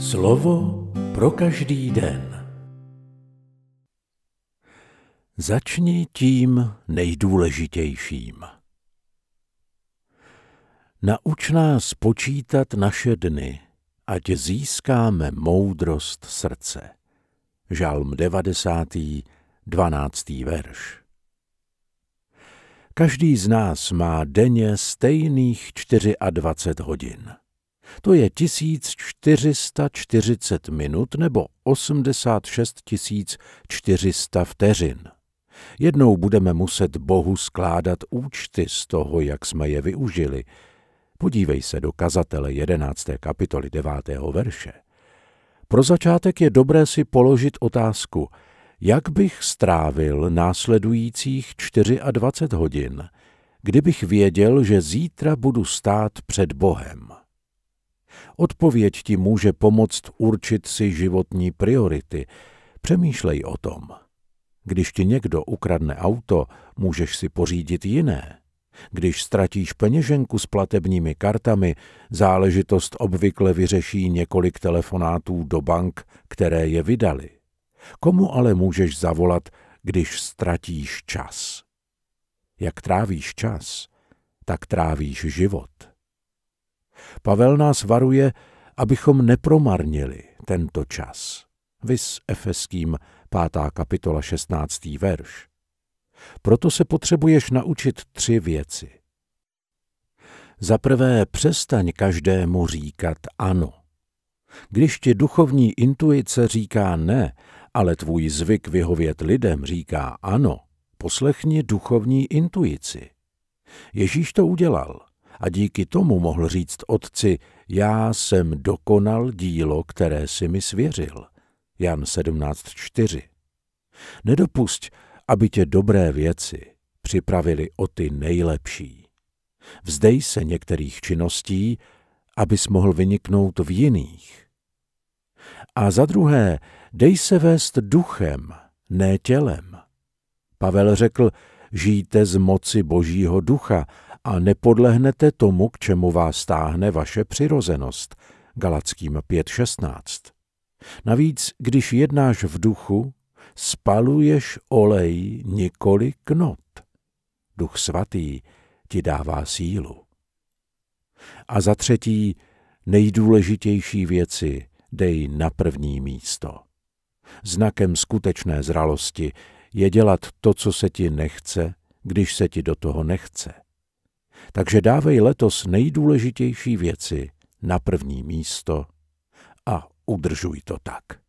Slovo pro každý den. Začni tím nejdůležitějším. Nauč nás počítat naše dny, ať získáme moudrost srdce. Žalm 90. 12. verš. Každý z nás má denně stejných 24 hodin. To je 1440 minut nebo 86 400 vteřin. Jednou budeme muset Bohu skládat účty z toho, jak jsme je využili. Podívej se do kazatele 11. kapitoly 9. verše. Pro začátek je dobré si položit otázku, jak bych strávil následujících 24 hodin, kdybych věděl, že zítra budu stát před Bohem. Odpověď ti může pomoct určit si životní priority. Přemýšlej o tom. Když ti někdo ukradne auto, můžeš si pořídit jiné. Když ztratíš peněženku s platebními kartami, záležitost obvykle vyřeší několik telefonátů do bank, které je vydali. Komu ale můžeš zavolat, když ztratíš čas? Jak trávíš čas, tak trávíš život. Pavel nás varuje, abychom nepromarnili tento čas. Vys Efeským 5. kapitola 16. verš. Proto se potřebuješ naučit tři věci. Za prvé, přestaň každému říkat ano. Když ti duchovní intuice říká ne, ale tvůj zvyk vyhovět lidem říká ano, poslechni duchovní intuici. Ježíš to udělal a díky tomu mohl říct otci, já jsem dokonal dílo, které si mi svěřil. Jan 17.4 Nedopušť, aby tě dobré věci připravili o ty nejlepší. Vzdej se některých činností, abys mohl vyniknout v jiných. A za druhé, dej se vést duchem, ne tělem. Pavel řekl, žijte z moci Božího ducha a nepodlehnete tomu, k čemu vás stáhne vaše přirozenost. Galackým 5.16. Navíc, když jednáš v duchu, spaluješ olej nikoli knot. Duch svatý ti dává sílu. A za třetí, nejdůležitější věci dej na první místo. Znakem skutečné zralosti je dělat to, co se ti nechce, když se ti do toho nechce. Takže dávej letos nejdůležitější věci na první místo a udržuj to tak.